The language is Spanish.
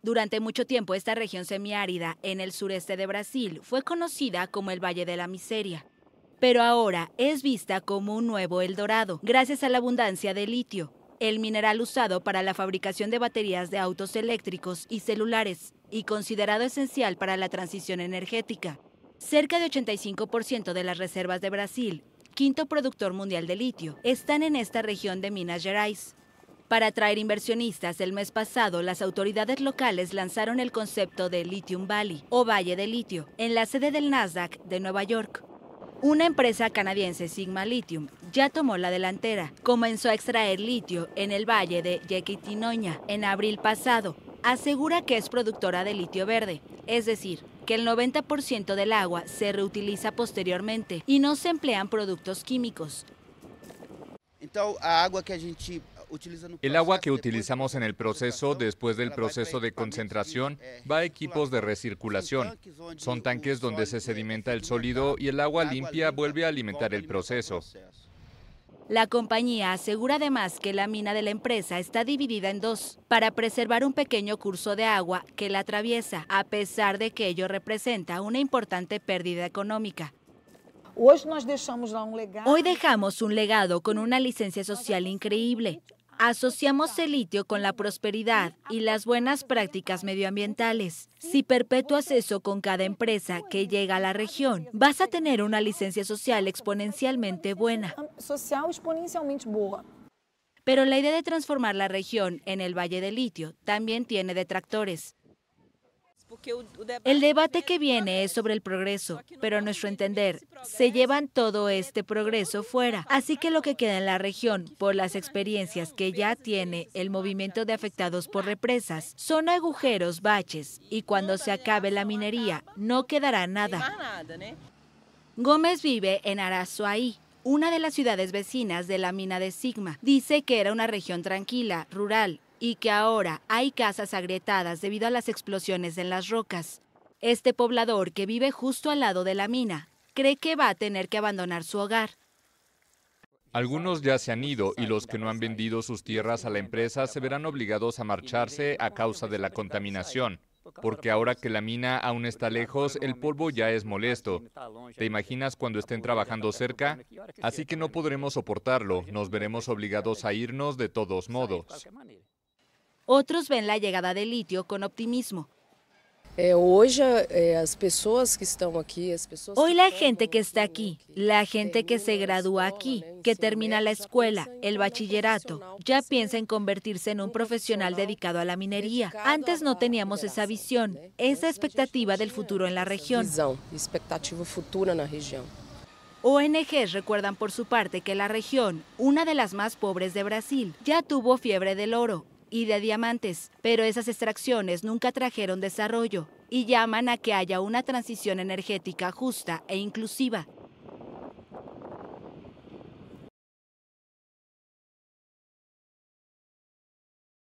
Durante mucho tiempo esta región semiárida en el sureste de Brasil fue conocida como el Valle de la Miseria, pero ahora es vista como un nuevo El Dorado, gracias a la abundancia de litio, el mineral usado para la fabricación de baterías de autos eléctricos y celulares y considerado esencial para la transición energética. Cerca de 85% de las reservas de Brasil, quinto productor mundial de litio, están en esta región de Minas Gerais. Para atraer inversionistas, el mes pasado las autoridades locales lanzaron el concepto de Lithium Valley o Valle de Litio en la sede del Nasdaq de Nueva York. Una empresa canadiense, Sigma Lithium, ya tomó la delantera. Comenzó a extraer litio en el valle de Yequitinoña en abril pasado. Asegura que es productora de litio verde, es decir, que el 90% del agua se reutiliza posteriormente y no se emplean productos químicos. Entonces, que a gente el agua que pues, utilizamos en el proceso después del proceso de concentración eh, va a equipos de recirculación. Son tanques donde se sedimenta el sólido y el agua limpia vuelve a alimentar el proceso. La compañía asegura además que la mina de la empresa está dividida en dos para preservar un pequeño curso de agua que la atraviesa, a pesar de que ello representa una importante pérdida económica. Hoy dejamos un legado con una licencia social increíble, Asociamos el litio con la prosperidad y las buenas prácticas medioambientales. Si perpetúas eso con cada empresa que llega a la región, vas a tener una licencia social exponencialmente buena. Um, Pero la idea de transformar la región en el Valle del Litio también tiene detractores. El debate que viene es sobre el progreso, pero a nuestro entender, se llevan todo este progreso fuera. Así que lo que queda en la región, por las experiencias que ya tiene el movimiento de afectados por represas, son agujeros, baches, y cuando se acabe la minería, no quedará nada. Gómez vive en Arazuaí, una de las ciudades vecinas de la mina de Sigma. Dice que era una región tranquila, rural, y que ahora hay casas agrietadas debido a las explosiones en las rocas. Este poblador, que vive justo al lado de la mina, cree que va a tener que abandonar su hogar. Algunos ya se han ido y los que no han vendido sus tierras a la empresa se verán obligados a marcharse a causa de la contaminación, porque ahora que la mina aún está lejos, el polvo ya es molesto. ¿Te imaginas cuando estén trabajando cerca? Así que no podremos soportarlo, nos veremos obligados a irnos de todos modos. Otros ven la llegada del litio con optimismo. Hoy la gente que está aquí, la gente que se gradúa aquí, que termina la escuela, el bachillerato, ya piensa en convertirse en un um profesional dedicado a la minería. Antes no teníamos esa visión, esa expectativa del futuro en la región. ONGs recuerdan por su parte que la región, una de las más pobres de Brasil, ya tuvo fiebre del oro y de diamantes, pero esas extracciones nunca trajeron desarrollo y llaman a que haya una transición energética justa e inclusiva.